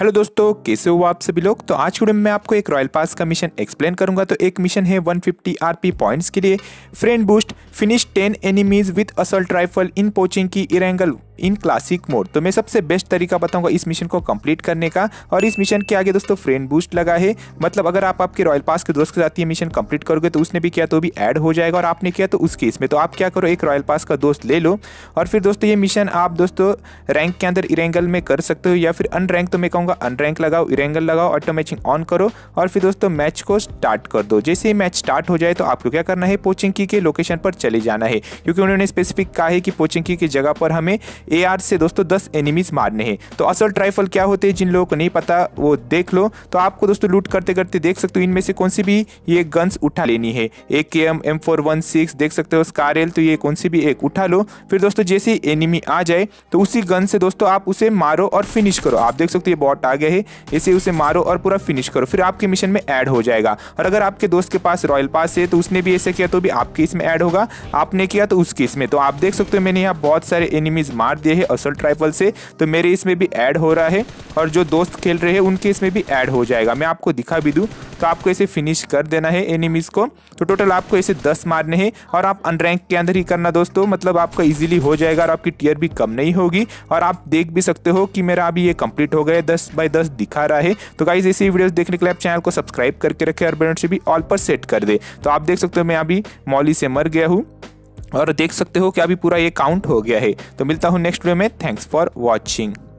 hello दोस्तों कैसे हो आप सभी लोग तो आज वीडियो में मैं आपको एक रॉयल पास का मिशन एक्सप्लेन करूंगा तो एक मिशन है 150 पी पॉइंट्स के लिए friend boost finish 10 enemies with assault rifle in Pochinki Erangel in classic mode तो मैं सबसे बेस्ट तरीका बताऊंगा इस मिशन को कंप्लीट करने का और इस मिशन के आगे दोस्तों फ्रेंड बूस्ट लगा है मतलब अगर आप आपके रॉयल पास के दोस्त के साथ ये मिशन कंप्लीट करोगे तो उसने भी किया तो भी ऐड हो जाएगा और आपने किया तो उस केस में तो आप क्या करो एक रॉयल पास का दोस्त ले लो और फिर दोस्तों ये मिशन आप दोस्तों रैंक के अंदर इरेंगल में कर सकते हो या फिर अनरैंक तो मैं कहूँगा अनरैंक लगाओ इरेंगल लगाओ ऑटो मैचिंग ऑन करो और फिर दोस्तों मैच को स्टार्ट कर दो जैसे ही मैच स्टार्ट हो जाए तो आपको क्या करना है पोचिंग की के लोकेशन पर चले जाना है क्योंकि उन्होंने स्पेसिफिक कहा है कि पोचिंग की जगह पर हमें ए से दोस्तों दस एनिमीज मारने हैं तो असल ट्राइफल क्या होते हैं जिन लोगों को नहीं पता वो देख लो तो आपको दोस्तों लूट करते करते देख सकते हो इनमें से कौन सी भी ये गन्स उठा लेनी है A K M M four one six देख सकते हो स्कार तो ये कौन सी भी एक उठा लो फिर दोस्तों जैसे एनिमी आ जाए तो उसी गन से दोस्तों आप उसे मारो और फिनिश करो आप देख सकते हो शॉट आ गया है इसे उसे मारो और पूरा फिनिश करो फिर आपके मिशन में ऐड हो जाएगा और अगर आपके दोस्त के पास रॉयल पास है तो उसने भी ऐसे किया तो भी आपके इसमें ऐड होगा आपने किया तो उसके इसमें तो आप देख सकते हो मैंने यहाँ बहुत सारे एनिमीज मार दिए है असल ट्राइफल से तो मेरे इसमें भी ऐड हो रहा है और जो दोस्त खेल रहे हैं उनके इसमें भी ऐड हो जाएगा मैं आपको दिखा भी दूँ तो आपको इसे फिनिश कर देना है एनिमीज़ को तो टोटल आपको इसे दस मारने हैं और आप अनरैंक के अंदर ही करना दोस्तों मतलब आपका इजीली हो जाएगा और आपकी टीयर भी कम नहीं होगी और आप देख भी सकते हो कि मेरा अभी ये कंप्लीट हो गया है दस बाई दस दिखा रहा है तो गाइज ऐसी वीडियोस देखने के लिए आप चैनल को सब्सक्राइब करके रखें और बेनोट से भी ऑल पर सेट कर दे तो आप देख सकते हो मैं अभी मॉली से मर गया हूँ और देख सकते हो कि अभी पूरा ये काउंट हो गया है तो मिलता हूँ नेक्स्ट वीडियो में थैंक्स फॉर वॉचिंग